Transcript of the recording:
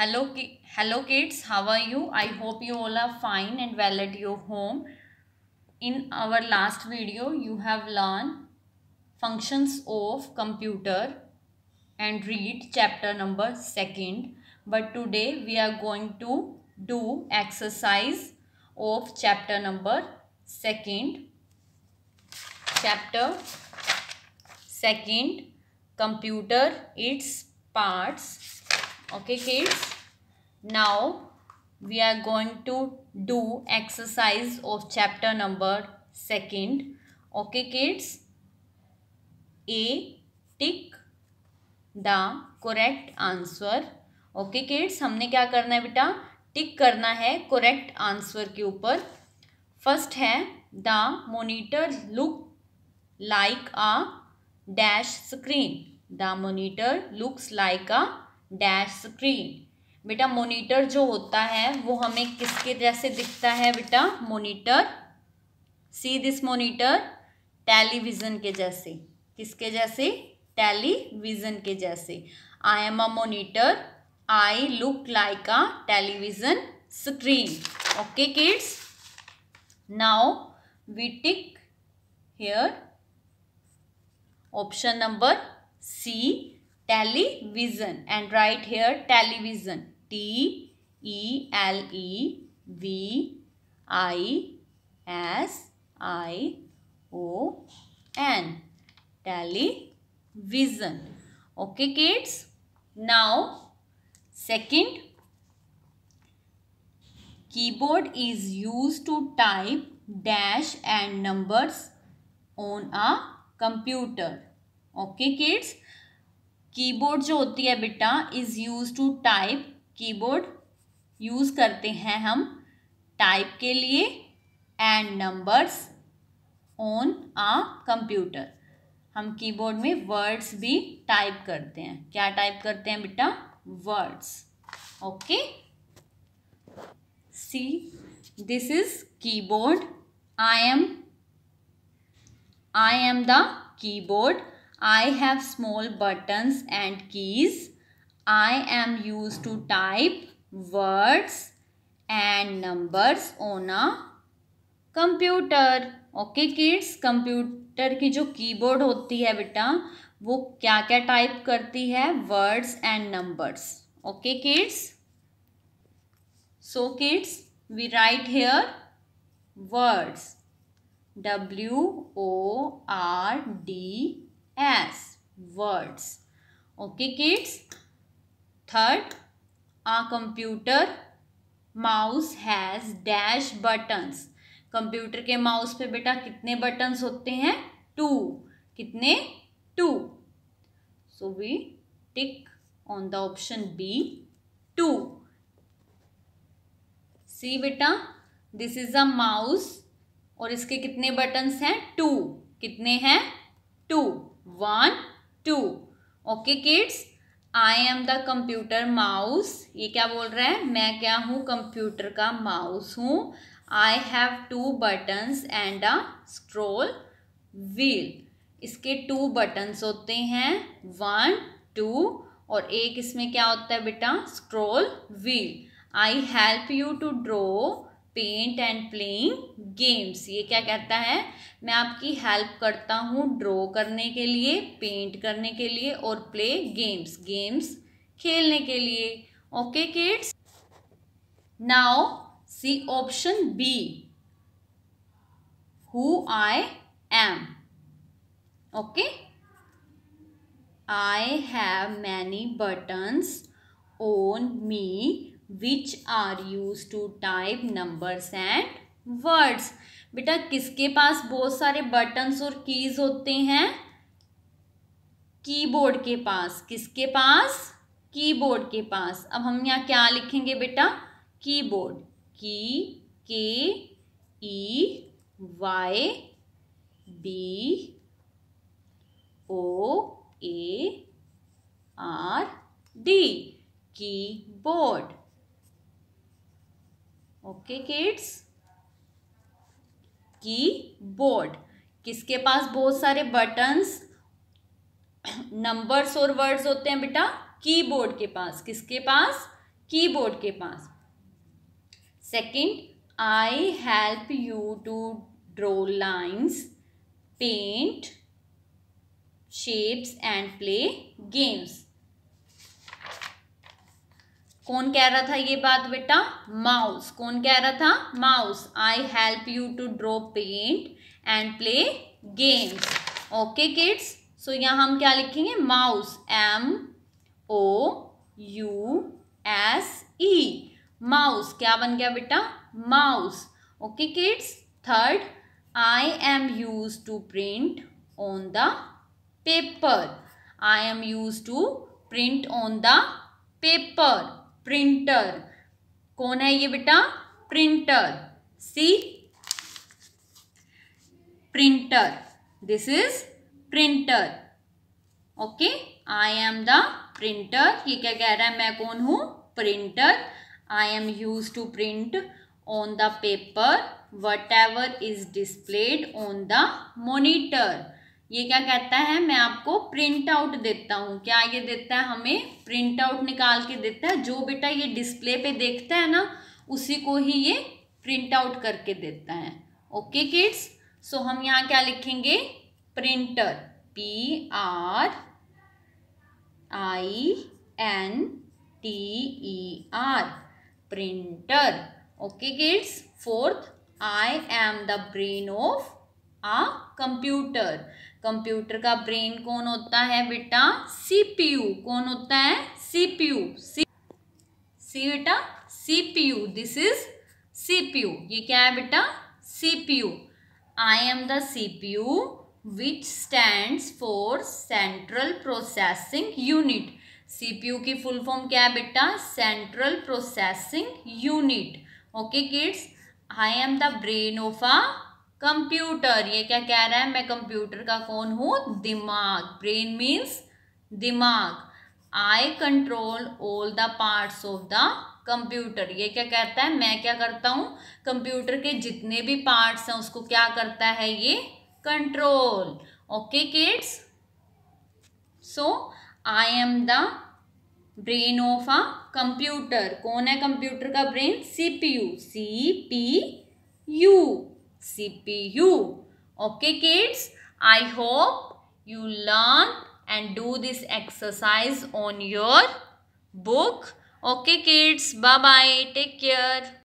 hello hello kids how are you i hope you all are fine and well at your home in our last video you have learned functions of computer and read chapter number second but today we are going to do exercise of chapter number second chapter second computer its parts okay kids now we are going to do exercise of chapter number second okay kids a tick the correct answer okay kids हमने क्या करना है बेटा टिक करना है correct answer के ऊपर first है the monitor look like a dash screen the monitor looks like a dash screen बेटा मोनीटर जो होता है वो हमें किसके जैसे दिखता है बेटा monitor see this monitor television के जैसे किसके जैसे टेलीविज़न के जैसे I am a monitor I look like a television screen okay kids now we tick here option number C television and write here television T E L E V I S I O N television okay kids now second keyboard is used to type dash and numbers on a computer okay kids keyboard जो होती है बेटा is use to type keyboard use करते हैं हम type के लिए and numbers on a computer हम कीबोर्ड में वर्ड्स भी टाइप करते हैं क्या टाइप करते हैं बेटा words okay see this is keyboard I am I am the keyboard I have small buttons and keys. I am used to type words and numbers on a computer. Okay kids, computer की जो keyboard होती है बेटा वो क्या क्या type करती है words and numbers. Okay kids. So kids, we write here words w o r d words okay kids third a computer mouse has dash buttons computer के माउस पे बेटा कितने बटन्स होते हैं टू कितने two so we tick on the option B two see बेटा this is a mouse और इसके कितने बटन्स हैं टू कितने हैं two one two okay kids I am the computer mouse ये क्या बोल रहे हैं मैं क्या हूँ कंप्यूटर का माउस हूँ I have two buttons and a scroll wheel इसके टू बटन्स होते हैं वन टू और एक इसमें क्या होता है बेटा scroll wheel I help you to draw paint and playing games ये क्या कहता है मैं आपकी हेल्प करता हूँ ड्रॉ करने के लिए पेंट करने के लिए और प्ले गेम्स गेम्स खेलने के लिए okay kids now see option B who I am okay I have many buttons on me which are use to type numbers and words बेटा किसके पास बहुत सारे बटन्स और कीज होते हैं कीबोर्ड के पास किसके पास कीबोर्ड के पास अब हम यहाँ क्या लिखेंगे बेटा कीबोर्ड की K E Y B O A R D keyboard okay kids keyboard किसके पास बहुत सारे बटन्स नंबर्स और वर्ड्स होते हैं बेटा कीबोर्ड के पास किसके पास कीबोर्ड के पास second I help you to draw lines paint shapes and play games कौन कह रहा था ये बात बेटा माउस कौन कह रहा था mouse I help you to draw paint and play games okay kids so यहाँ हम क्या लिखेंगे mouse M O U S E mouse क्या बन गया बेटा mouse okay kids third I am use to print on the paper I am use to print on the paper printer कौन है ये बेटा printer see printer this is printer okay I am the printer ये क्या कह रहा है मैं कौन हूं printer I am use to print on the paper whatever is displayed on the monitor ये क्या कहता है मैं आपको प्रिंट आउट देता हूँ क्या ये देता है हमें प्रिंट आउट निकाल के देता है जो बेटा ये डिस्प्ले पे देखता है ना उसी को ही ये प्रिंट आउट करके देता है ओके किड्स सो हम यहाँ क्या लिखेंगे printer P R I N T E R printer okay kids fourth I am the brain of a computer computer का ब्रेन कौन होता है बेटा सीपीयू कौन होता है सीपीयू सी सी बेटा सीपीयू दिस इज सीपीयू ये क्या है बेटा CPU I am the CPU which stands for central processing unit CPU की फुल फॉर्म क्या है बेटा central processing unit okay kids I am the brain of a computer ये क्या कह रहा है मैं कंप्यूटर का कौन हूँ दिमाग ब्रेन मीन्स दिमाग I control all the parts of the computer ये क्या कहता है मैं क्या करता हूँ कंप्यूटर के जितने भी पार्ट्स हैं उसको क्या करता है ये control okay kids so I am the brain of a computer कौन है कंप्यूटर का brain C P U C P U CPU. Okay kids, I hope you learn and do this exercise on your book. Okay kids, bye-bye. Take care.